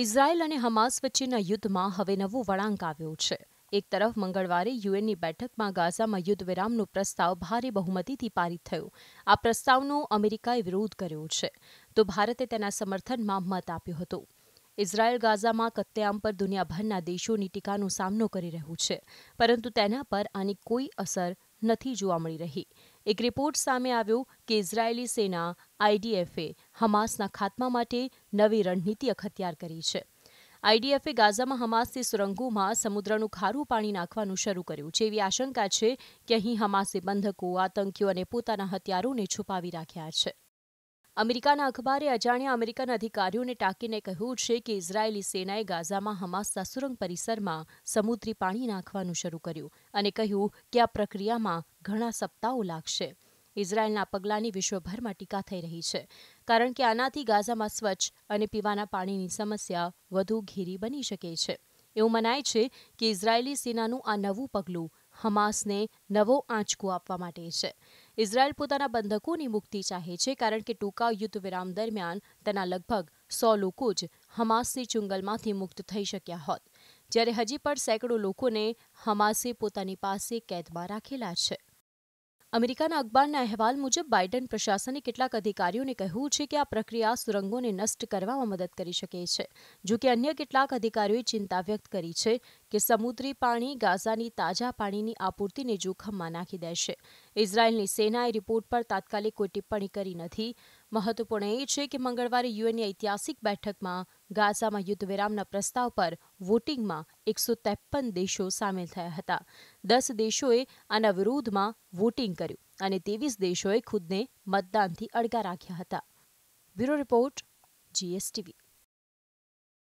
Israel અને Hamas વચ્ચેના યુદ્ધમાં હવે નવો વળાંક આવ્યો છે એક તરફ મંગળવારે યુએનની બેઠકમાં ગાઝામાં યુદ્ધ વિરામનો પ્રસ્તાવ ભારે બહુમતીથી પારિત થયો આ પ્રસ્તાવનો અમેરિકાએ વિરોધ કર્યો છે તો ભારતે તેના સમર્થનમાં મત આપ્યો હતો ઇઝરાયલ ગાઝામાં કત્લેઆમ પર દુનિયાભરના દેશોની ટીકાનો સામનો કરી રહ્યું છે પરંતુ તેના પર આની કોઈ અસર નથી જોવા મળી રહી એક રિપોર્ટ સામે આવ્યો કે ઇઝરાયેલી સેના આઈડીએફએ હમાસના ખાત્મા માટે નવી રણનીતિ અખત્યાર કરી છે આઈડીએફે ગાઝામાં હમાસથી સુરંગોમાં સમુદ્રનું ખારું પાણી નાખવાનું શરૂ કર્યું છે એવી આશંકા છે કે અહીં હમાસે બંધકો આતંકીઓ અને પોતાના હથિયારોને છુપાવી રાખ્યા છે અમેરિકાના અખબારે અજાણ્યા અમેરિકન અધિકારીઓને ટાંકીને કહ્યું છે કે ઇઝરાયેલી સેનાએ ગાઝામાં હમાસના સુરંગ પરિસરમાં સમુદ્રી પાણી નાખવાનું શરૂ કર્યું અને કહ્યું કે આ પ્રક્રિયામાં ઘણા સપ્તાહો લાગશે ઇઝરાયેલના પગલાંની વિશ્વભરમાં ટીકા થઈ રહી છે કારણ કે આનાથી ગાઝામાં સ્વચ્છ અને પીવાના પાણીની સમસ્યા વધુ ઘેરી બની શકે છે એવું મનાય છે કે ઇઝરાયેલી સેનાનું આ નવું પગલું હમાસને નવો આંચકો આપવા માટે છે ઇઝરાયલ પોતાના બંધકોની મુક્તિ ચાહે છે કારણ કે ટૂંકા યુદ્ધ વિરામ દરમિયાન તેના લગભગ સો લોકો જ હમાસની ચુંગલમાંથી મુક્ત થઈ શક્યા હોત જ્યારે હજી પણ સેંકડો લોકોને હમાસે પોતાની પાસે કેદમાં રાખેલા છે અમેરિકાના અખબારના અહેવાલ મુજબ બાઇડન પ્રશાસને કેટલાક અધિકારીઓને કહ્યું છે કે આ પ્રક્રિયા સુરંગોને નષ્ટ કરવામાં મદદ કરી શકે છે જો કે અન્ય કેટલાક અધિકારીઓએ ચિંતા વ્યક્ત કરી છે કે સમુદ્રી પાણી ગાઝાની તાજા પાણીની આપૂર્તિને જોખમમાં નાખી દેશે ઇઝરાયેલની સેનાએ રિપોર્ટ પર તાત્કાલિક કોઈ ટિપ્પણી કરી નથી મહત્વપૂર્ણ એ છે કે મંગળવારે યુએનની ઐતિહાસિક બેઠકમાં ગાઝામાં યુદ્ધ વિરામના પ્રસ્તાવ પર વોટિંગમાં એકસો ત્રેપન દેશો સામેલ થયા હતા દસ દેશોએ આના વિરોધમાં વોટિંગ કર્યું અને ત્રેવીસ દેશોએ ખુદને મતદાનથી અડગા રાખ્યા હતા બ્યુરો રિપોર્ટ જીએસટીવી